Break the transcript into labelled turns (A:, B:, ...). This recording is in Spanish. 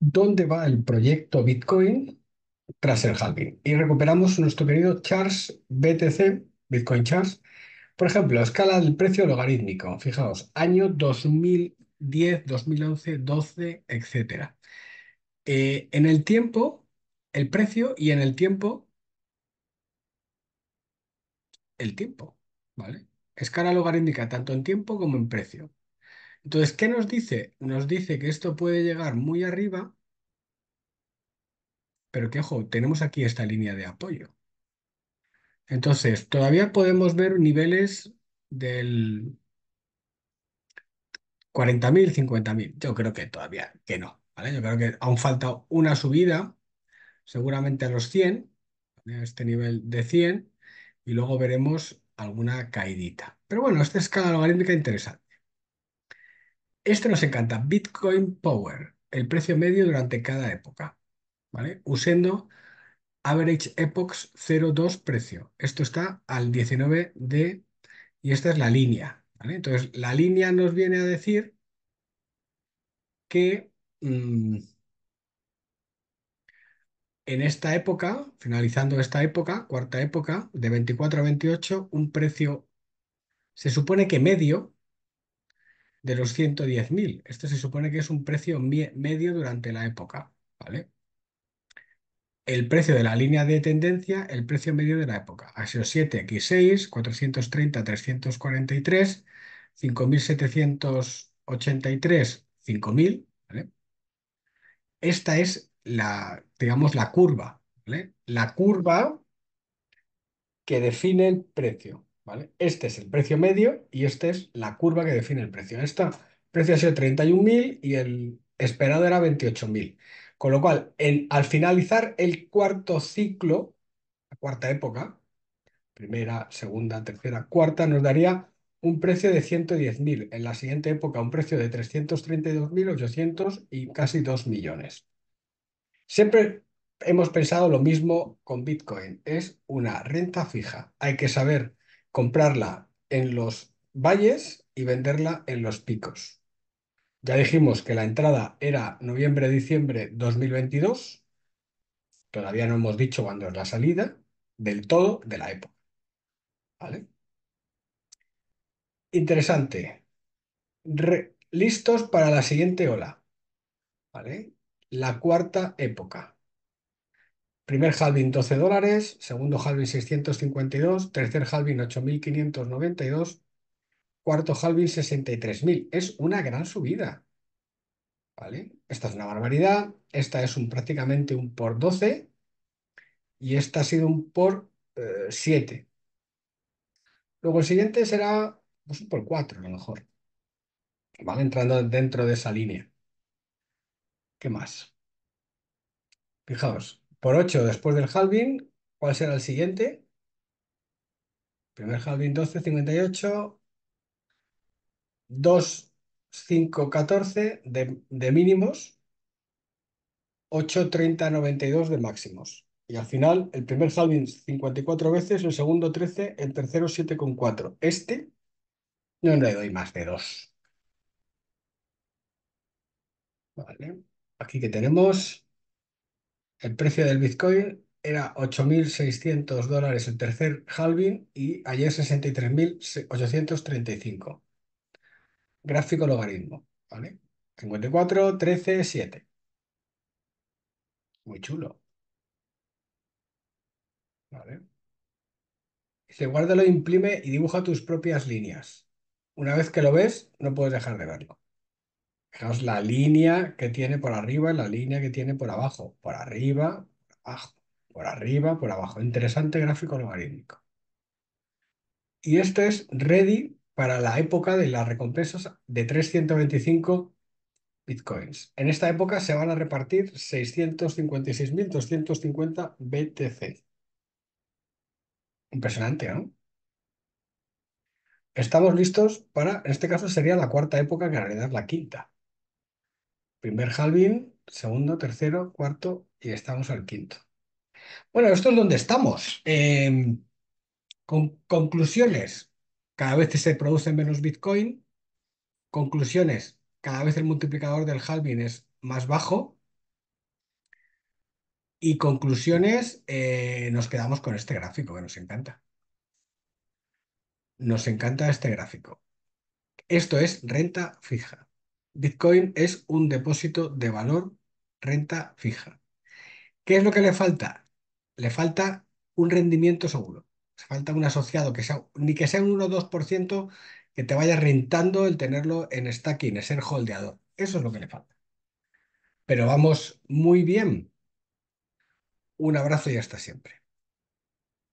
A: dónde va el proyecto Bitcoin tras el halving. Y recuperamos nuestro querido Charles BTC, Bitcoin Charles. Por ejemplo, escala del precio logarítmico. Fijaos, año 2010, 2011, 12, etc. en el tiempo, el precio y en el tiempo, el tiempo. ¿vale? Escala logarítmica tanto en tiempo como en precio. Entonces, ¿qué nos dice? Nos dice que esto puede llegar muy arriba, pero que, ojo, tenemos aquí esta línea de apoyo. Entonces, todavía podemos ver niveles del 40.000, 50.000. Yo creo que todavía que no. Yo creo que aún falta una subida, seguramente a los 100, a este nivel de 100, y luego veremos alguna caidita. Pero bueno, esta escala logarítmica interesante. Este nos encanta, Bitcoin Power, el precio medio durante cada época, ¿vale? Usando Average Epochs 0.2 precio. Esto está al 19 de... y esta es la línea, ¿vale? Entonces, la línea nos viene a decir que mm, en esta época, finalizando esta época, cuarta época, de 24 a 28, un precio, se supone que medio, de los 110.000. Este se supone que es un precio medio durante la época, ¿vale? El precio de la línea de tendencia, el precio medio de la época. Axio 7, X6, 430, 343, 5.783, 5.000, ¿vale? Esta es la, digamos, la curva, ¿vale? La curva que define el precio. Este es el precio medio y esta es la curva que define el precio. Esta precio ha sido 31.000 y el esperado era 28.000. Con lo cual, al finalizar el cuarto ciclo, la cuarta época, primera, segunda, tercera, cuarta, nos daría un precio de 110.000. En la siguiente época, un precio de 332.800 y casi 2 millones. Siempre hemos pensado lo mismo con Bitcoin. Es una renta fija. Hay que saber comprarla en los valles y venderla en los picos. Ya dijimos que la entrada era noviembre-diciembre 2022. Todavía no hemos dicho cuándo es la salida del todo de la época. ¿Vale? Interesante. listos para la siguiente ola. ¿Vale? La cuarta época. Primer halving 12 dólares, segundo halving 652, tercer halving 8592, cuarto halving 63.000. Es una gran subida. ¿Vale? Esta es una barbaridad, esta es prácticamente un por 12 y esta ha sido un por 7. Eh, Luego el siguiente será pues, un por 4 a lo mejor. Van entrando dentro de esa línea. ¿Qué más? Fijaos, por 8 después del halving, ¿cuál será el siguiente? Primer halving 12, 58. 2, 5, 14 de, mínimos. 8, 30, 92 de máximos. Y al final, el primer halving 54 veces, el segundo 13, el tercero 7,4. Este no le doy más de 2. Aquí que tenemos el precio del Bitcoin era 8.600 dólares el tercer halving y ayer 63.835. Gráfico logaritmo, ¿vale? 54, 13, 7. Muy chulo. Vale. Dice, guárdalo, imprime y dibuja tus propias líneas. Una vez que lo ves, no puedes dejar de verlo. Fijaos la línea que tiene por arriba, y la línea que tiene por abajo, por arriba, por abajo, por arriba, por abajo. Interesante gráfico logarítmico. Y esto es ready para la época de las recompensas de 325 bitcoins. En esta época se van a repartir 656.250 BTC. Impresionante, ¿no? Estamos listos para, en este caso sería la cuarta época, que en realidad es la quinta. Primer halving, segundo, tercero, cuarto y estamos al quinto. Bueno, esto es donde estamos. Em, con, conclusiones. Cada vez se produce menos Bitcoin. Conclusiones. Cada vez el multiplicador del halving es más bajo. Y conclusiones, eh, nos quedamos con este gráfico que nos encanta. Nos encanta este gráfico. Esto es renta fija. Bitcoin es un depósito de valor, renta fija. ¿Qué es lo que le falta? Le falta un rendimiento seguro. Le falta un asociado que sea, ni que sea un 1 o 2% que te vaya rentando el tenerlo en stacking, en ser holdeador. Eso es lo que le falta. Pero vamos muy bien. Un abrazo y hasta siempre.